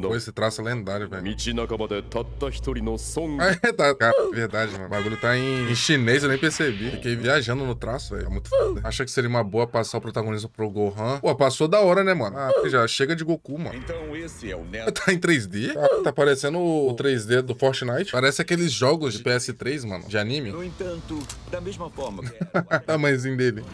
Pô, esse traço é lendário, velho. É, tá, cara, tá, verdade, mano. O bagulho tá em, em, chinês, eu nem percebi. Fiquei viajando no traço, velho. É muito foda. Achei que seria uma boa passar o protagonista pro Gohan. Pô, passou da hora, né, mano? Ah, já chega de Goku, mano. Então esse é o Neto. Tá em 3D? Ah, tá parecendo o 3D do Fortnite. Parece aqueles jogos de PS3, mano, de anime. No entanto, da mesma forma Tamanhozinho dele.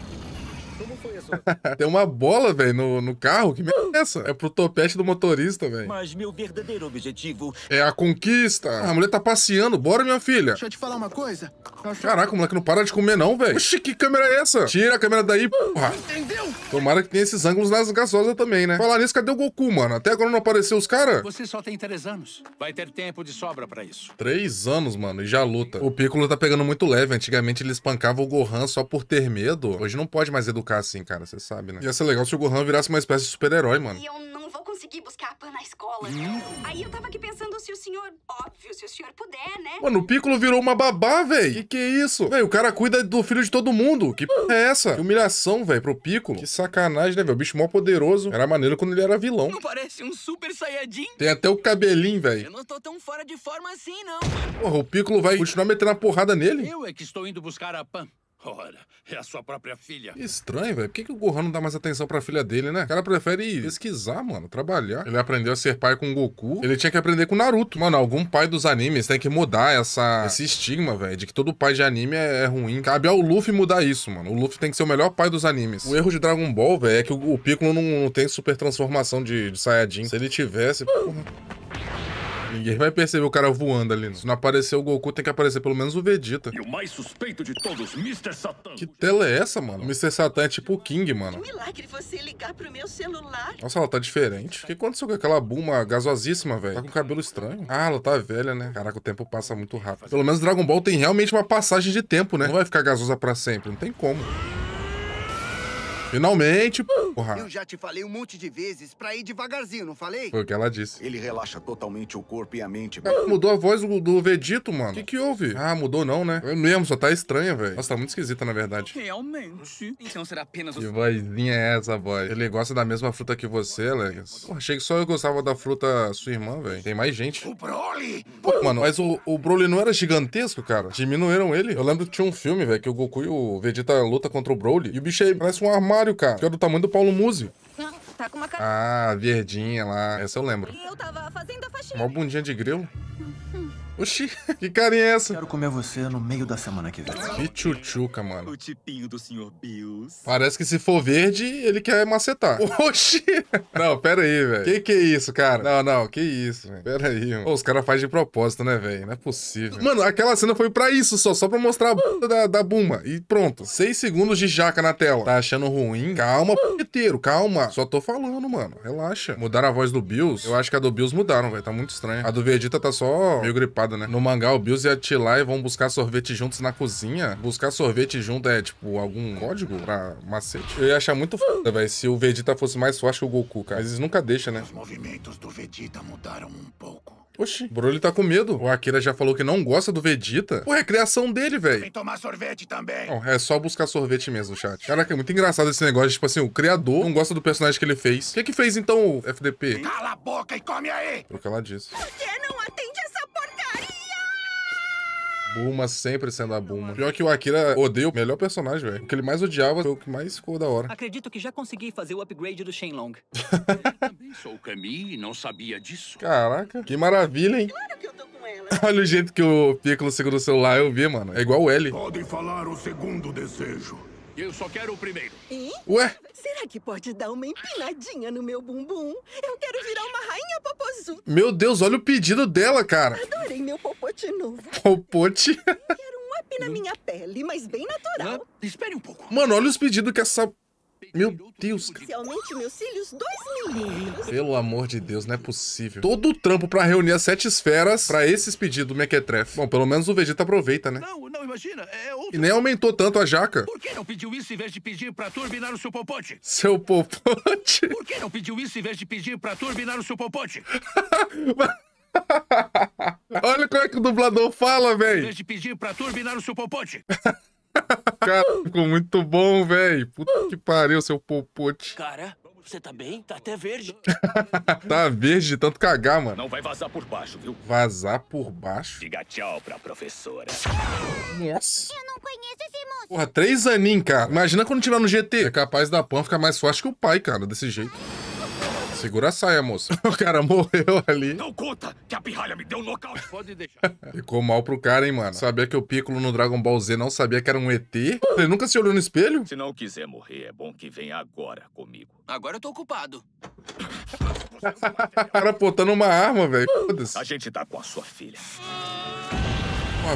Tem uma bola, velho, no, no carro? Que merda é essa? É pro topete do motorista, velho. Mas meu verdadeiro objetivo... É a conquista. Ah, a mulher tá passeando. Bora, minha filha. Deixa eu te falar uma coisa. Acho... Caraca, o moleque não para de comer, não, velho. Oxi, que câmera é essa? Tira a câmera daí, porra. Entendeu? Tomara que tenha esses ângulos nas gasosas também, né? Falar nisso, cadê o Goku, mano? Até agora não apareceu os caras. Você só tem três anos. Vai ter tempo de sobra pra isso. Três anos, mano, e já luta. O Piccolo tá pegando muito leve. Antigamente ele espancava o Gohan só por ter medo. Hoje não pode mais educar assim, cara, você sabe, né? Ia ser legal se o Gohan virasse uma espécie de super-herói, mano. E eu não vou conseguir buscar a Pan na escola. Aí eu tava aqui pensando se o senhor... Óbvio, se o senhor puder, né? Mano, o Piccolo virou uma babá, velho. Que que é isso? Velho, o cara cuida do filho de todo mundo. Que p*** é essa? Que humilhação, velho, pro Piccolo. Que sacanagem, né, velho? O bicho mó poderoso. Era maneiro quando ele era vilão. Não parece um super saiyajin? Tem até o cabelinho, velho. Eu não tô tão fora de forma assim, não. Porra, o Piccolo vai continuar metendo a porrada nele? Eu é que estou indo buscar a Pan. Ora, é a sua própria filha. Estranho, velho. Por que, que o Gohan não dá mais atenção pra filha dele, né? O cara prefere pesquisar, mano, trabalhar. Ele aprendeu a ser pai com Goku. Ele tinha que aprender com Naruto. Mano, algum pai dos animes tem que mudar essa, esse estigma, velho, de que todo pai de anime é, é, ruim. Cabe ao Luffy mudar isso, mano. O Luffy tem que ser o melhor pai dos animes. O erro de Dragon Ball, velho, é que o, Piccolo não, não, tem super transformação de, de Saiyajin. Se ele tivesse, porra. Ninguém vai perceber o cara voando ali. Não. Se não aparecer o Goku, tem que aparecer pelo menos o Vegeta. E o mais suspeito de todos, Mr. Satan. Que tela é essa, mano? O Mr. Satan é tipo o King, mano. Que milagre você ligar pro meu celular. Nossa, ela tá diferente. O que aconteceu com aquela Buma gasosíssima, velho? Tá com cabelo estranho. Ah, ela tá velha, né? Caraca, o tempo passa muito rápido. Pelo menos Dragon Ball tem realmente uma passagem de tempo, né? Não vai ficar gasosa pra sempre, não tem como. Finalmente, ah. porra. Eu já te falei um monte de vezes pra ir devagarzinho, não falei? Foi o que ela disse. Ele relaxa totalmente o corpo e a mente. É, mudou a voz do, do Vegito, mano. O que, que houve? Ah, mudou não, né? Eu mesmo, só tá estranha, velho. Nossa, tá muito esquisita, na verdade. Realmente. Então será apenas... Que vozinha é essa, boy? Ele gosta da mesma fruta que você, Legas. achei que só eu gostava da fruta sua irmã, velho. Tem mais gente. O Broly! Pô, mano, mas o, o Broly não era gigantesco, cara? Diminuíram ele. Eu lembro que tinha um filme, velho, que o Goku e o Vegeta luta contra o Broly. E o bicho aí parece um armário aquário, cara. Que é do tamanho do Paulo Múzio. Tá com uma Ah, verdinha lá. Essa eu lembro. E eu tava fazendo a faxina. Uma bundinha de grilo. Oxi, que carinha é essa? Quero comer você no meio da semana que vem. Que tchutchuca, mano. O tipinho do Sr. Bills. Parece que se for verde, ele quer macetar. Oxi! Não, pera aí, velho. Que que é isso, cara? Não, não, que isso, velho. Pera aí, mano. Pô, os caras fazem de propósito, né, velho? Não é possível. Mano, aquela cena foi pra isso só, só pra mostrar a bunda da, da Buma. E pronto. Seis segundos de jaca na tela. Tá achando ruim? Calma, inteiro, calma. Só tô falando, mano. Relaxa. Mudaram a voz do Bills? Eu acho que a do Bills mudaram, velho. Tá muito estranho. A do Vegeta tá só meio gripada engraçado, né? No mangá, o Bills e a Tilai vão buscar sorvete juntos na cozinha. Buscar sorvete junto é, tipo, algum código pra macete. Eu ia achar muito foda, velho, se o Vegeta fosse mais forte que o Goku, cara. Mas eles nunca deixam, né? Os movimentos do Vegeta mudaram um pouco. Oxi, Broly tá com medo. O Akira já falou que não gosta do Vegeta. Pô, é criação dele, velho. Vem tomar sorvete também. Não, é só buscar sorvete mesmo, chat. Caraca, é muito engraçado esse negócio. Tipo assim, o criador não gosta do personagem que ele fez. O que que fez, então, o FDP? Cala a boca e come aí! Foi o que ela disse. Por que não Buma sempre sendo a Buma. Pior que o Akira odeia o melhor personagem, velho. O que ele mais odiava foi o que mais ficou da hora. Acredito que já consegui fazer o upgrade do Shenlong. também sou Camille e não sabia disso. Caraca, que maravilha, hein? Claro que eu tô com ela. Olha o jeito que o Piccolo segura o celular, eu vi, mano. É igual o L. Podem falar o segundo desejo. Eu só quero o primeiro. Hein? Ué? Será que pode dar uma empinadinha no meu bumbum? Eu quero virar uma rainha popozuda. Meu Deus, olha o pedido dela, cara. Adorei meu popote novo. Popote? quero um up na minha pele, mas bem natural. Ah, espere um pouco. Mano, olha os pedidos que essa meu Deus, Se aumente meus cílios 2 milímetros. Pelo amor de Deus, não é possível. Todo o trampo pra reunir as sete esferas pra esses pedidos do Mequetrefe. Bom, pelo menos o Vegeta aproveita, né? Não, não, imagina. É outra... E nem aumentou tanto a jaca. Por que não pediu isso em vez de pedir pra turbinar o seu popote? Seu popote? Por que não pediu isso em vez de pedir pra turbinar o seu popote? Olha como é que o dublador fala, velho. Em vez de pedir pra turbinar o seu popote. Cara, ficou muito bom, velho. Puta que pariu, seu popote. Cara, você tá bem? Tá até verde. tá verde de tanto cagar, mano. Não vai vazar por baixo, viu? Vazar por baixo? Diga tchau pra professora. Nossa. Eu não conheço esse moço. Porra, três aninhos, cara. Imagina quando tiver no GT. É capaz da Pan ficar mais forte que o pai, cara, desse jeito. Segura a saia, moça. O cara morreu ali. Não conta que a pirralha me deu um nocaute. Pode deixar. Ficou mal pro cara, hein, mano. Sabia que o Piccolo no Dragon Ball Z não sabia que era um ET? Ele nunca se olhou no espelho? Se não quiser morrer, é bom que venha agora comigo. Agora eu tô ocupado. o cara apontando uma arma, velho. A gente tá com a sua filha.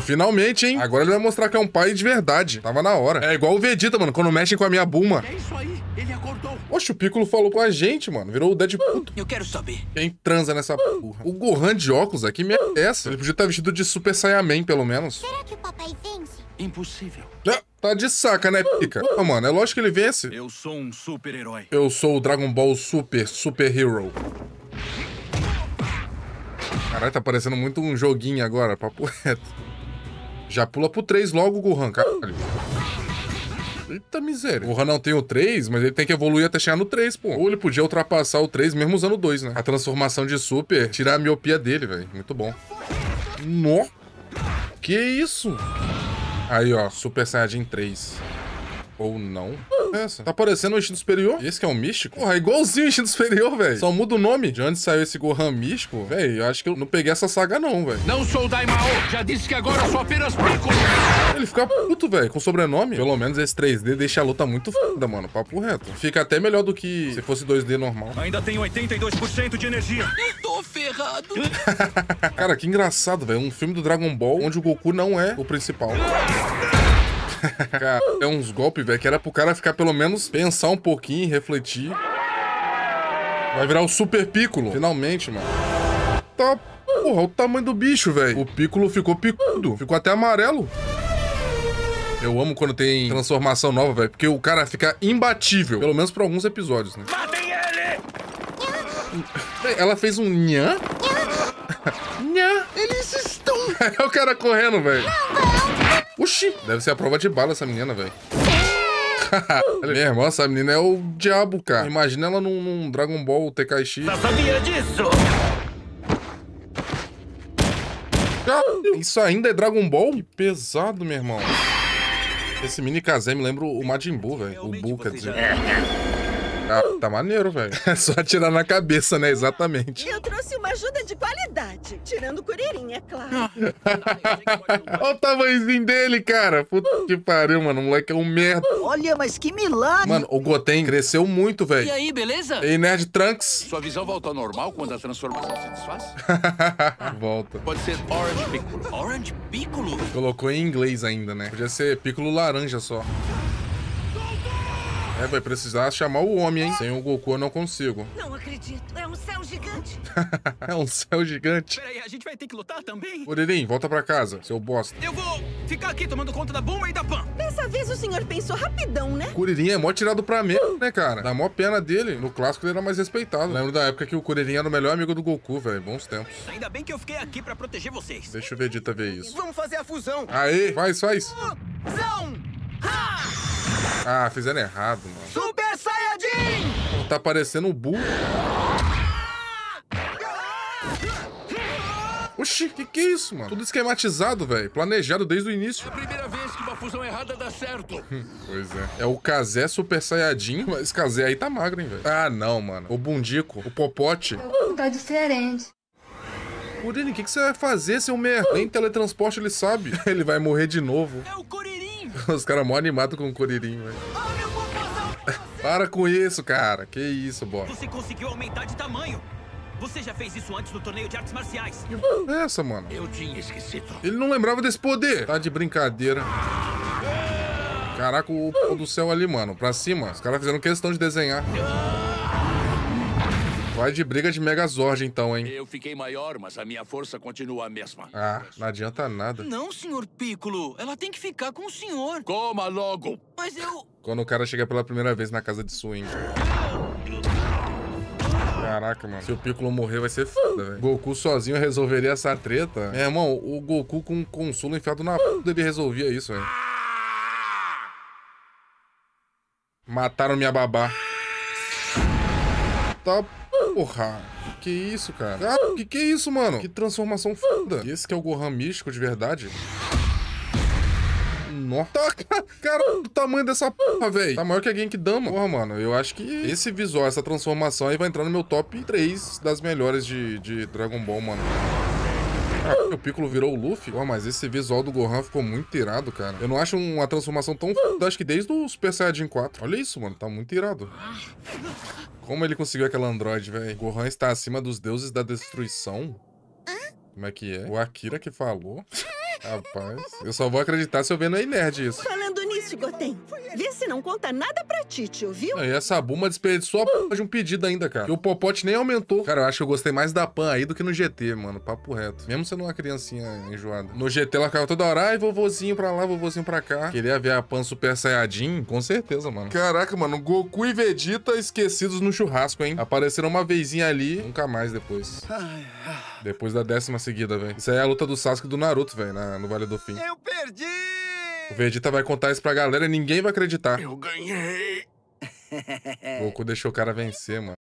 finalmente, hein? Agora ele vai mostrar que é um pai de verdade. Tava na hora. É igual o Vegeta, mano, quando mexem com a minha Buma. É isso aí. Ele é Oxe, o Piccolo falou com a gente, mano. Virou o Deadpool. Ah, eu quero saber. Quem transa nessa ah. porra? O Gohan de óculos aqui me essa. Ele podia estar vestido de Super Saiyaman, pelo menos. Será que o papai vence? Impossível. Ah, tá de saca, né, pica? Ah, ah. mano, é lógico que ele vence. Eu sou um super-herói. Eu sou o Dragon Ball Super, Super Hero. Caralho, tá parecendo muito um joguinho agora, papo reto. Já pula pro 3 logo, Gohan, caralho. Eita miséria. O Ranão tem o 3, mas ele tem que evoluir até chegar no 3, pô. Ou ele podia ultrapassar o 3 mesmo usando o 2, né? A transformação de super, tirar a miopia dele, velho. Muito bom. Nó! Que isso? Aí, ó, Super Saiyajin 3. Ou não. Essa. Hum. É, tá parecendo o Instinto Superior? Esse que é o um Místico? Porra, é igualzinho o Instinto Superior, velho. Só muda o nome. De onde saiu esse Gohan Místico? Velho, eu acho que eu não peguei essa saga não, velho. Não sou Daimao. Já disse que agora sou apenas Pico. Ele fica puto, velho, com sobrenome. Pelo menos esse 3D deixa a luta muito foda, mano. Papo reto. Fica até melhor do que se fosse 2D normal. Ainda tem 82% de energia. Tô ferrado. Cara, que engraçado, velho. Um filme do Dragon Ball onde o Goku não é o principal. Cara, é uns golpes, velho, que era pro cara ficar pelo menos pensar um pouquinho, refletir. Vai virar o Super Piccolo, finalmente, mano. Tá, porra, o tamanho do bicho, velho. O Piccolo ficou picudo, ficou até amarelo. Eu amo quando tem transformação nova, velho, porque o cara fica imbatível, pelo menos por alguns episódios, né? Matem ele! Ela fez um nhã? Nhã? Eles estão... é o cara correndo, velho. Oxi! Deve ser a prova de bala essa menina, velho. Minha irmã, essa menina é o diabo, cara. Imagina ela num, num Dragon Ball TKX. Não sabia disso! Ah, isso ainda é Dragon Ball? Que pesado, meu irmão. Esse mini Kazé me lembra o Majin Buu, velho. O Buu, quer dizer. Ah, tá maneiro, velho. É só atirar na cabeça, né? Exatamente. Eu trouxe uma ajuda de qualidade. Tirando cureirinha, é claro. Olha o tamanhozinho dele, cara. Puta que pariu, mano. O moleque é um merda. Olha, mas que milagre. Mano, o Goten cresceu muito, velho. E aí, beleza? Ei, Nerd Trunks. Sua visão volta ao normal quando a transformação se desfaz? volta. Pode ser Orange Piccolo. Orange Piccolo? Colocou em inglês ainda, né? Podia ser Piccolo Laranja só. É, vai precisar chamar o homem, hein? Sem o Goku eu não consigo. Não acredito. É um céu gigante. é um céu gigante. Peraí, a gente vai ter que lutar também? Oririm, volta pra casa, seu bosta. Eu vou ficar aqui tomando conta da bomba e da Pan. Dessa vez o senhor pensou rapidão, né? O Kuririn é mó tirado pra mim, né, cara? Dá mó pena dele. No clássico ele era mais respeitado. Lembro da época que o Kuririn era o melhor amigo do Goku, velho. Bons tempos. Ainda bem que eu fiquei aqui pra proteger vocês. Deixa o Vegeta ver isso. Vamos fazer a fusão. Aê, faz, faz. Fusão! Ha! Ah, fizeram errado, mano. Super Saiyajin! Tá parecendo um burro. Oxi, que que é isso, mano? Tudo esquematizado, velho. Planejado desde o início. É a primeira vez que uma fusão errada dá certo. pois é. É o Kazé Super Saiyajin, mas Kazé aí tá magro, hein, velho. Ah, não, mano. O Bundico, o Popote. tá diferente. Urine, o que, que, você vai fazer, seu merda? Nem teletransporte ele sabe. ele vai morrer de novo. Eu é Os caras mó animados com o Coririnho, velho. Para com isso, cara. Que isso, bora. Você conseguiu aumentar de tamanho. Você já fez isso antes no torneio de artes marciais. Que é essa, mano? Eu tinha esquecido. Ele não lembrava desse poder. Tá de brincadeira. Caraca, o, do céu ali, mano. Pra cima. Os caras fizeram questão de desenhar. Vai de briga de Megazord, então, hein? Eu fiquei maior, mas a minha força continua a mesma. Ah, não adianta nada. Não, senhor Piccolo. Ela tem que ficar com o senhor. Coma logo. Mas eu... Quando o cara chega pela primeira vez na casa de swing. Caraca, mano. Se o Piccolo morrer, vai ser foda, velho. Goku sozinho resolveria essa treta. É, irmão, o Goku com um consolo enfiado na p... ele resolvia isso, velho. Mataram minha babá. Top. Porra! Que isso, cara? Caramba, ah, que que é isso, mano? Que transformação foda! Esse que é o Gohan místico de verdade? Nossa, tá, cara, o tamanho dessa porra, velho. Tá maior que a dama. Porra, mano, eu acho que esse visual, essa transformação aí vai entrar no meu top 3 das melhores de, de Dragon Ball, mano o Piccolo virou o Luffy. Ó, oh, mas esse visual do Gohan ficou muito irado, cara. Eu não acho uma transformação tão... Acho que desde o Super Saiyajin 4. Olha isso, mano. Tá muito irado. Como ele conseguiu aquela androide, velho? Gohan está acima dos deuses da destruição? Como é que é? O Akira que falou? Rapaz, eu só vou acreditar se eu ver no nerd isso. Falando nisso, Goten, vê se não conta nada pra apetite, ouviu? e essa Buma desperdiçou a p... de um pedido ainda, cara. E o popote nem aumentou. Cara, eu acho que eu gostei mais da Pan aí do que no GT, mano. Papo reto. Mesmo sendo uma criancinha enjoada. No GT ela ficava toda hora, ai, vovozinho pra lá, vovozinho pra cá. Queria ver a Pan Super Saiyajin? Com certeza, mano. Caraca, mano, Goku e Vegeta esquecidos no churrasco, hein? Apareceram uma vezinha ali, nunca mais depois. Ai, ai. Depois da décima seguida, velho. Isso aí é a luta do Sasuke e do Naruto, velho, no Vale do Fim. Eu perdi! O Vegeta vai contar isso pra galera e ninguém vai acreditar. Eu ganhei. Goku deixou o cara vencer, mano.